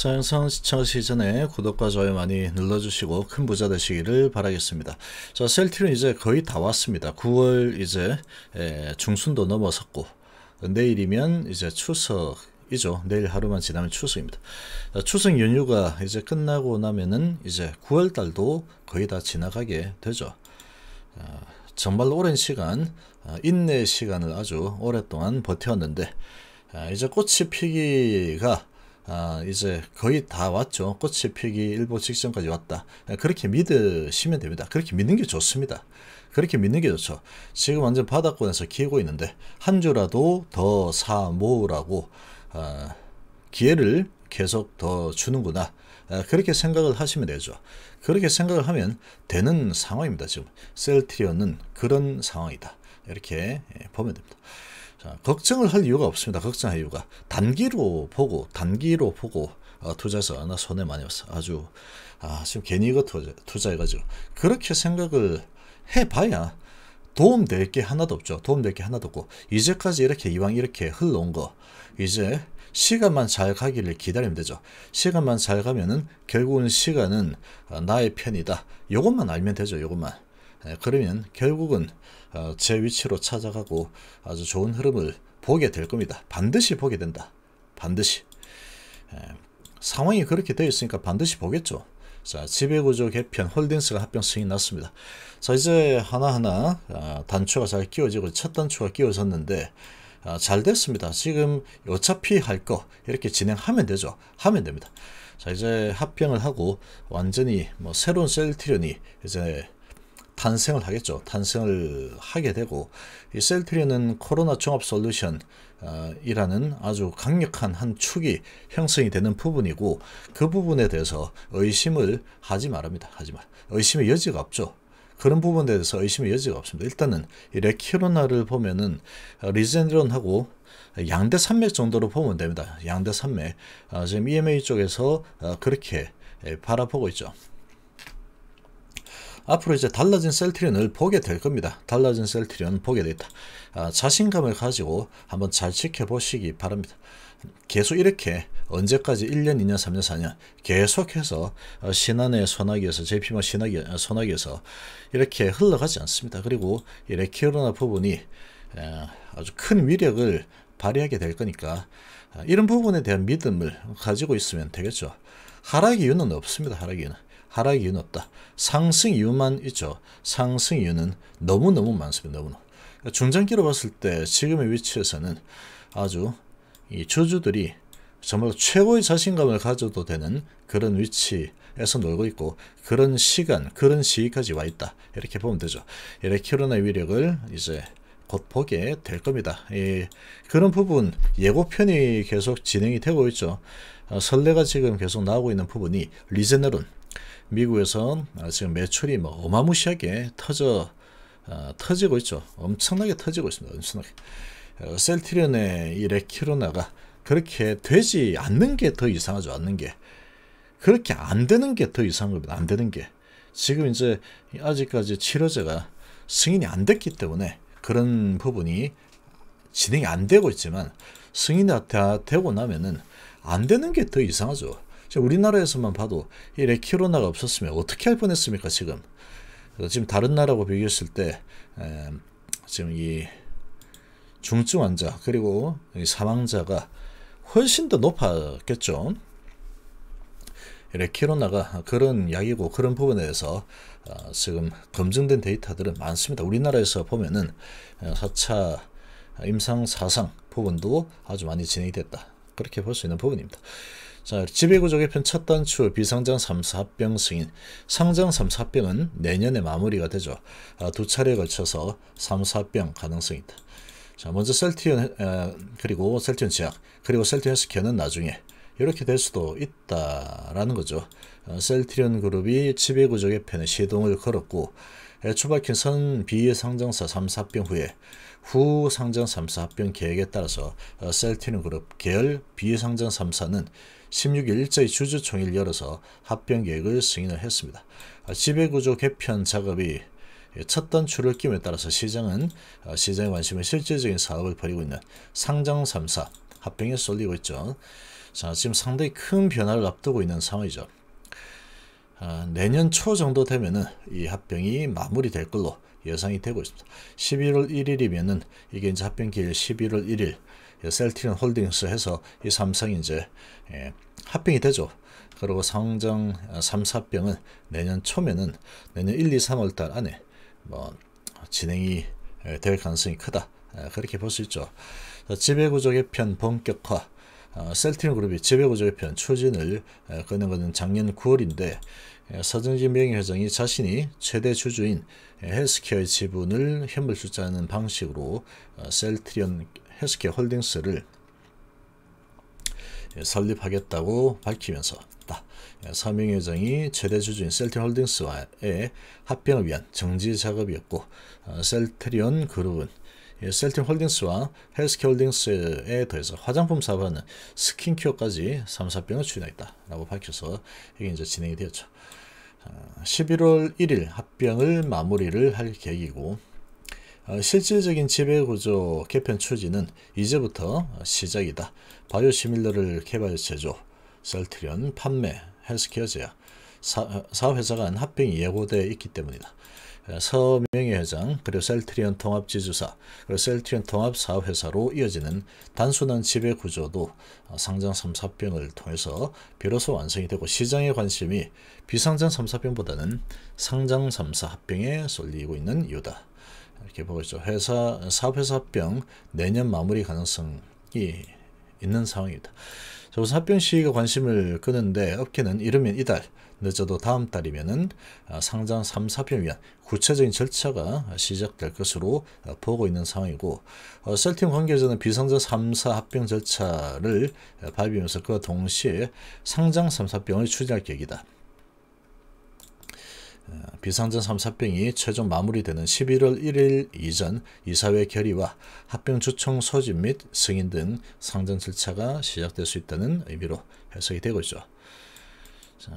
자 영상 시청하시기 전에 구독과 좋아요 많이 눌러주시고 큰 부자 되시기를 바라겠습니다. 자셀티는 이제 거의 다 왔습니다. 9월 이제 에, 중순도 넘어섰고 내일이면 이제 추석 이죠. 내일 하루만 지나면 추석입니다. 추석 연휴가 이제 끝나고 나면은 이제 9월 달도 거의 다 지나가게 되죠. 아, 정말 오랜 시간 아, 인내 시간을 아주 오랫동안 버텼는데 아, 이제 꽃이 피기가 아, 이제 거의 다 왔죠. 꽃이 피기 일보 직전까지 왔다. 아, 그렇게 믿으시면 됩니다. 그렇게 믿는 게 좋습니다. 그렇게 믿는 게 좋죠. 지금 완전 바닥권에서 기고 있는데 한 주라도 더 사 모으라고 아, 기회를 계속 더 주는구나. 아, 그렇게 생각을 하시면 되죠. 그렇게 생각을 하면 되는 상황입니다. 지금 셀트리온은 그런 상황이다. 이렇게 예, 보면 됩니다. 자, 걱정을 할 이유가 없습니다. 걱정할 이유가 단기로 보고 단기로 보고 아, 투자해서 나 손해 많이 봤어. 아주 아, 지금 괜히 이거 투자, 투자해가지고 그렇게 생각을 해봐야 도움 될 게 하나도 없죠. 도움 될 게 하나도 없고 이제까지 이렇게 이왕 이렇게 흘러온 거 이제 시간만 잘 가기를 기다리면 되죠. 시간만 잘 가면은 결국은 시간은 어, 나의 편이다. 요것만 알면 되죠. 요것만. 예, 그러면 결국은 어, 제 위치로 찾아가고 아주 좋은 흐름을 보게 될 겁니다. 반드시 보게 된다. 반드시. 예, 상황이 그렇게 되어 있으니까 반드시 보겠죠. 자, 지배구조 개편, 홀딩스가 합병 승인 났습니다. 자, 이제 하나하나 아, 단추가 잘 끼워지고 첫 단추가 끼워졌는데 아, 잘 됐습니다. 지금 어차피 할 거 이렇게 진행하면 되죠. 하면 됩니다. 자, 이제 합병을 하고 완전히 뭐 새로운 셀트리온이 이제 탄생을 하겠죠. 탄생을 하게 되고 이셀트리는 코로나 종합 솔루션 어, 이라는 아주 강력한 한 축이 형성이 되는 부분이고 그 부분에 대해서 의심을 하지 말합니다. 하지 말. 의심의 여지가 없죠. 그런 부분에 대해서 의심의 여지가 없습니다. 일단은 이 레키로나를 보면은 리젠드론하고 양대 산맥 정도로 보면 됩니다. 양대 산맥. 아, 지금 EMA 쪽에서 어, 그렇게 바라보고 있죠. 앞으로 이제 달라진 셀트리온을 보게 될 겁니다. 달라진 셀트리온 보게 되겠다. 아, 자신감을 가지고 한번 잘 지켜보시기 바랍니다. 계속 이렇게 언제까지 1년, 2년, 3년, 4년 계속해서 어, 신안의 소나기에서 제피마 신나기 어, 소나기에서 이렇게 흘러가지 않습니다. 그리고 이렇게 일어나 부분이 아주 큰 위력을 발휘하게 될 거니까 아, 이런 부분에 대한 믿음을 가지고 있으면 되겠죠. 하락 이유는 없습니다. 하락 이유는. 하락 이유는 없다. 상승 이유만 있죠. 상승 이유는 너무너무 많습니다. 너무너무. 그러니까 중장기로 봤을 때 지금의 위치에서는 아주 이 주주들이 정말 최고의 자신감을 가져도 되는 그런 위치에서 놀고 있고 그런 시간, 그런 시기까지 와 있다. 이렇게 보면 되죠. 이렇게 키로나 위력을 이제 곧 보게 될 겁니다. 예, 그런 부분 예고편이 계속 진행이 되고 있죠. 아, 설레가 지금 계속 나오고 있는 부분이 리제네론 미국에선 지금 매출이 뭐 어마무시하게 터져 어, 터지고 있죠. 엄청나게 터지고 있습니다. 엄청나게 어, 셀트리온의 이 레키로나가 그렇게 되지 않는 게 더 이상하죠. 않는 게 그렇게 안 되는 게 더 이상한 겁니다. 안 되는 게 지금 이제 아직까지 치료제가 승인이 안 됐기 때문에 그런 부분이 진행이 안 되고 있지만 승인이 다 되고 나면은 안 되는 게 더 이상하죠. 우리나라에서만 봐도 이 레키로나가 없었으면 어떻게 할 뻔했습니까 지금? 지금 다른 나라하고 비교했을 때 에, 지금 이 중증 환자 그리고 이 사망자가 훨씬 더 높았겠죠. 레키로나가 그런 약이고 그런 부분에 대해서 어, 지금 검증된 데이터들은 많습니다. 우리나라에서 보면은 4차 어, 임상 사상 부분도 아주 많이 진행됐다. 이 그렇게 볼 수 있는 부분입니다. 자, 지배구조 개편 첫 단추 비상장 3사합병 승인. 상장 3사합병은 내년에 마무리가 되죠. 아, 두 차례에 걸쳐서 3사합병 가능성이 있다. 자, 먼저 셀티온 에, 아, 그리고 셀티온 제약 그리고 셀티온 스퀘어는 나중에 이렇게 될 수도 있다라는 거죠. 아, 셀티온 그룹이 지배구조 개편에 시동을 걸었고 애초 예, 밝힌 선비의 상장사 3사 합병 후에 후 상장 3사 합병 계획에 따라서 어, 셀티는 그룹 계열 비의 상장 3사는 16일 일자히 주주총회를 열어서 합병 계획을 승인을 했습니다. 아, 지배구조 개편 작업이 예, 첫 단추를 낌에 따라서 시장은 아, 시장의 관심을 실질적인 사업을 벌이고 있는 상장 3사 합병에 쏠리고 있죠. 자, 지금 상당히 큰 변화를 앞두고 있는 상황이죠. 어, 내년 초 정도 되면은 이 합병이 마무리될 걸로 예상이 되고 있습니다. 11월 1일이면은 이게 이제 합병 기일 11월 1일 셀티는 홀딩스 해서 이 삼성이 제 예, 합병이 되죠. 그리고 성장삼사병은 내년 초면은 내년 1, 2, 3월 달 안에 뭐 진행이 예, 될 가능성이 크다. 아, 그렇게 볼 수 있죠. 지배구조 개편 본격화 어, 셀트리 그룹이 지배구조 개편 추진을 꺼낸 것은 작년 9월인데 서정진 명예회장이 자신이 최대 주주인 헬스케어의 지분을 현물투자하는 방식으로 어, 셀트리온 헬스케어 홀딩스를 설립하겠다고 밝히면서 서명 회장이 최대 주주인 셀트리온 홀딩스와의 합병을 위한 정지 작업이었고 어, 셀트리온 그룹은 예, 셀틴 홀딩스와 헬스케 홀딩스에 더해서 화장품 사업하는 스킨케어까지 3사병을 추진하겠다 라고 밝혀서 이게 이제 진행이 되었죠. 11월 아, 1일 합병을 마무리를 할 계획이고 아, 실질적인 지배구조 개편 추진은 이제부터 시작이다. 바이오 시밀러를 개발 제조, 셀트리온 판매, 헬스케어 제약, 사업회사 간 합병이 예고되어 있기 때문이다. 서명의 회장, 그리고 셀트리온 통합 지주사, 그리고 셀트리온 통합 사업회사로 이어지는 단순한 지배 구조도 상장 3사병을 통해서 비로소 완성이 되고 시장의 관심이 비상장 3사병보다는 상장 3사 합병에 쏠리고 있는 이유다. 이렇게 보고 있죠. 회사, 사업회사 합병 내년 마무리 가능성이 있는 상황이다 저기서 합병 시기가 관심을 끄는데 업계는 이르면 이달, 늦어도 다음 달이면은 아, 상장 3, 4편을 위한 구체적인 절차가 시작될 것으로 아, 보고 있는 상황이고 어, 셀팀 관계자는 비상장 3, 4 합병 절차를 아, 밟으면서 그와 동시에 상장 3, 4병을 추진할 계획이다. 비상전 3사병이 최종 마무리되는 11월 1일 이전 이사회 결의와 합병 주총 소집 및 승인 등 상전 절차가 시작될 수 있다는 의미로 해석이 되고 있죠. 자,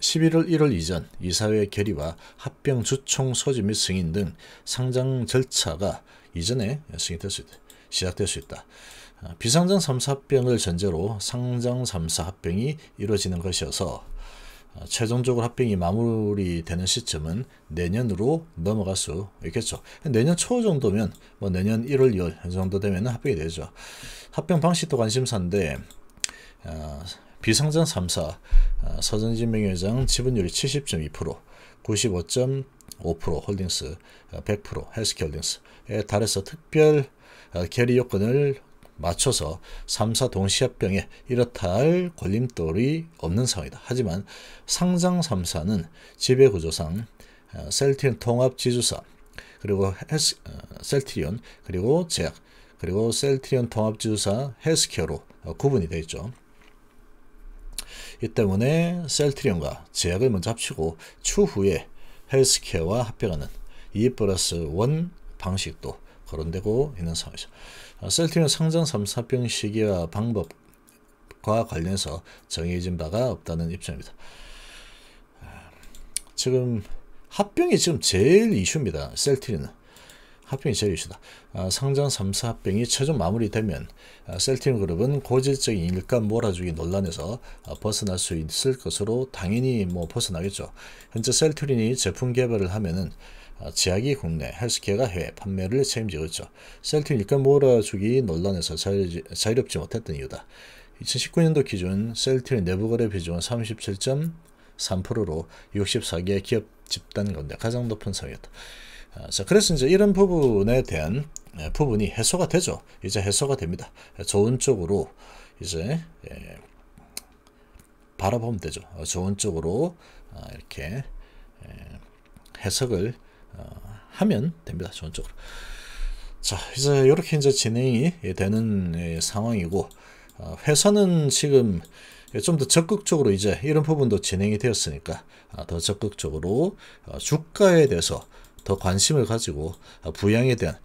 11월 1일 이전 이사회 결의와 합병 주총 소집 및 승인 등 상장 절차가 이전에 승인될 수 있다. 시작될 수 있다. 아, 비상장 3사병을 전제로 상장 3사합병이 이루어지는 것이어서 어, 최종적으로 합병이 마무리되는 시점은 내년으로 넘어갈 수 있겠죠. 내년 초 정도면 뭐 내년 1월 2월 정도 되면 합병이 되죠. 합병 방식도 관심사인데 어, 비상장 3사 어, 서전진 명예회장 지분율이 70.2% 95.5% 홀딩스 100% 어, 헬스케어 홀딩스에 달해서 특별 어, 결의 요건을 맞춰서 3사 동시합병에 이렇다 할 걸림돌이 없는 상황이다. 하지만 상장 3사는 지배구조상 어, 셀트리온 통합 지주사 그리고 헬스, 어, 셀트리온 그리고 제약 그리고 셀트리온 통합 지주사 헬스케어로 어, 구분이 되어 있죠. 이 때문에 셀트리온과 제약을 먼저 합치고 추후에 헬스케어와 합병하는 2 e 플러스 1 방식도 거론되고 있는 상황이죠. 어, 셀틱은 성장 3사병 시기와 방법과 관련해서 정해진 바가 없다는 입장입니다. 아, 지금 합병이 지금 제일 이슈입니다. 셀틱은 합병이 제일 이슈다. 아, 상장 3사 합병이 최종 마무리되면 아, 셀틱 그룹은 고질적인 일가 몰아주기 논란에서 아, 벗어날 수 있을 것으로 당연히 뭐 벗어나겠죠. 현재 셀트이 제품 개발을 하면은 아, 지약이 국내, 헬스케어가 해외 판매를 책임지고 있죠. 셀틱 일감 몰아주기 논란에서 자유롭지 못했던 이유다. 2019년도 기준 셀틱 내부거래 비중은 37.3%로 64개 기업 집단 건데 가장 높은 성이었다. 아, 자, 그래서 이제 이런 부분에 대한 부분이 해소가 되죠. 이제 해소가 됩니다. 좋은 쪽으로 이제 예, 바라보면 되죠. 어, 좋은 쪽으로 아, 이렇게 해석을 어, 하면 됩니다. 전적으로. 자, 이제 이렇게 이제 진행이 되는 예, 상황이고 어, 회사는 지금 좀 더 적극적으로 이제 이런 부분도 진행이 되었으니까 아, 더 적극적으로 어, 주가에 대해서 더 관심을 가지고 아, 부양에 대한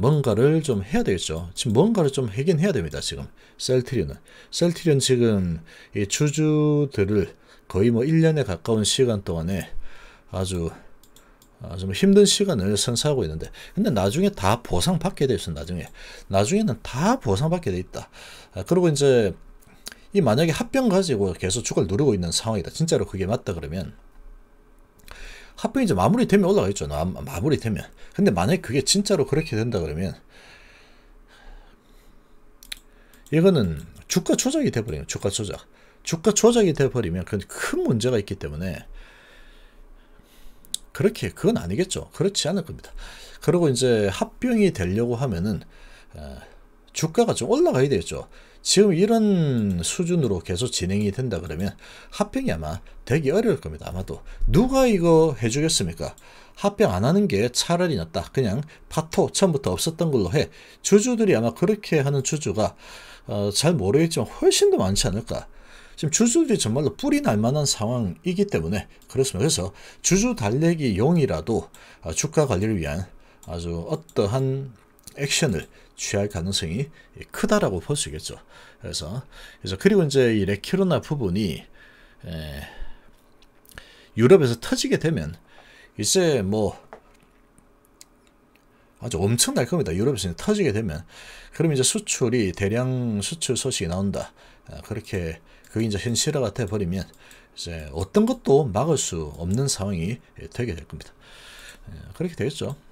뭔가를 좀 해야 되겠죠. 지금 뭔가를 좀 하긴 해야 됩니다. 지금 셀트리온은 셀트리온 지금 이 주주들을 거의 뭐 1년에 가까운 시간 동안에 아주 아, 좀 힘든 시간을 선사하고 있는데 근데 나중에 다 보상받게 돼 있어 나중에 나중에는 다 보상받게 돼 있다 아, 그리고 이제 이 만약에 합병 가지고 계속 주가를 누르고 있는 상황이다 진짜로 그게 맞다 그러면 합병이 이제 마무리되면 올라가겠죠 마, 무리되면 근데 만약에 그게 진짜로 그렇게 된다 그러면 이거는 주가 조작이 돼버리면 주가 조작 주가 조작이 돼버리면 그큰 문제가 있기 때문에 그렇게 그건 아니겠죠. 그렇지 않을 겁니다. 그리고 이제 합병이 되려고 하면은 어, 주가가 좀 올라가야 되겠죠. 지금 이런 수준으로 계속 진행이 된다 그러면 합병이 아마 되기 어려울 겁니다. 아마도 누가 이거 해주겠습니까? 합병 안 하는 게 차라리 낫다. 그냥 파토 처음부터 없었던 걸로 해. 주주들이 아마 그렇게 하는 주주가 어, 잘 모르겠지만 훨씬 더 많지 않을까. 지금 주주들이 정말로 뿌리 날 만한 상황이기 때문에 그렇습니다. 그래서 주주 달래기 용이라도 아, 주가 관리를 위한 아주 어떠한 액션을 취할 가능성이 크다라고 볼 수 있겠죠. 그래서 그래서 그리고 이제 이 레키로나 부분이 에, 유럽에서 터지게 되면 이제 뭐 아주 엄청날 겁니다. 유럽에서 터지게 되면 그럼 이제 수출이 대량 수출 소식이 나온다. 아, 그렇게 그게 이제 현실화가 돼버리면 이제 어떤 것도 막을 수 없는 상황이 되게 될 겁니다. 예, 그렇게 되겠죠.